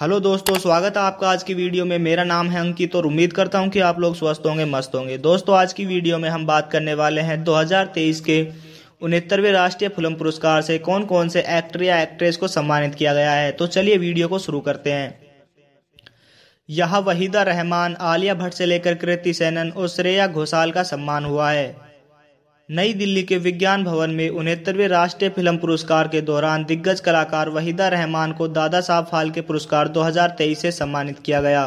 hello दोस्तों स्वागत है आपका आज की वीडियो में मेरा नाम है अंकित और उम्मीद करता हूं कि आप लोग स्वस्थ होंगे मस्त होंगे दोस्तों आज की वीडियो में हम बात करने वाले हैं 2023 के उनहत्तरवें राष्ट्रीय फिल्म पुरस्कार से कौन कौन से एक्टर या एक्ट्रेस को सम्मानित किया गया है तो चलिए वीडियो को शुरू करते हैं यहाँ वहीदा रहमान आलिया भट्ट से लेकर कृति सेनन और श्रेया घोषाल का सम्मान हुआ है नई दिल्ली के विज्ञान भवन में उनहत्तरवें राष्ट्रीय फिल्म पुरस्कार के दौरान दिग्गज कलाकार वहीदा रहमान को दादा साहब फाल्के पुरस्कार 2023 से सम्मानित किया गया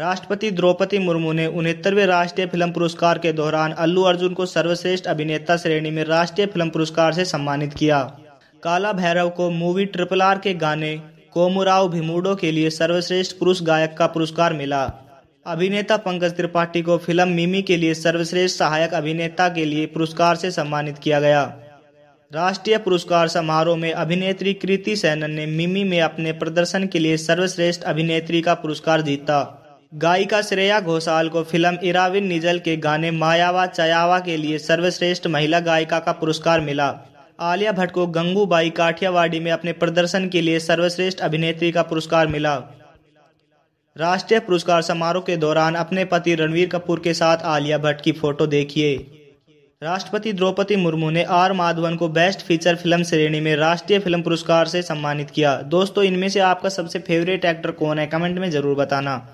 राष्ट्रपति द्रौपदी मुर्मू ने उनहत्तरवें राष्ट्रीय फिल्म पुरस्कार के दौरान अल्लू अर्जुन को सर्वश्रेष्ठ अभिनेता श्रेणी में राष्ट्रीय फिल्म पुरस्कार से सम्मानित किया काला भैरव को मूवी ट्रिपल आर के गाने कोमुराव भिमूडो के लिए सर्वश्रेष्ठ पुरुष गायक का पुरस्कार मिला अभिनेता पंकज त्रिपाठी को फिल्म मिमी के लिए सर्वश्रेष्ठ सहायक अभिनेता के लिए पुरस्कार से सम्मानित किया गया राष्ट्रीय पुरस्कार समारोह में अभिनेत्री कृति सैनन ने मिमी में अपने प्रदर्शन के लिए सर्वश्रेष्ठ अभिनेत्री का पुरस्कार जीता गायिका श्रेया घोषाल को फिल्म इराविन निजल के गाने मायावा चयावा के लिए सर्वश्रेष्ठ महिला गायिका का पुरस्कार मिला आलिया भट्ट को गंगूबाई काठियावाड़ी में अपने प्रदर्शन के लिए सर्वश्रेष्ठ अभिनेत्री का पुरस्कार मिला राष्ट्रीय पुरस्कार समारोह के दौरान अपने पति रणवीर कपूर के साथ आलिया भट्ट की फोटो देखिए राष्ट्रपति द्रौपदी मुर्मू ने आर माधवन को बेस्ट फीचर फिल्म श्रेणी में राष्ट्रीय फिल्म पुरस्कार से सम्मानित किया दोस्तों इनमें से आपका सबसे फेवरेट एक्टर कौन है कमेंट में जरूर बताना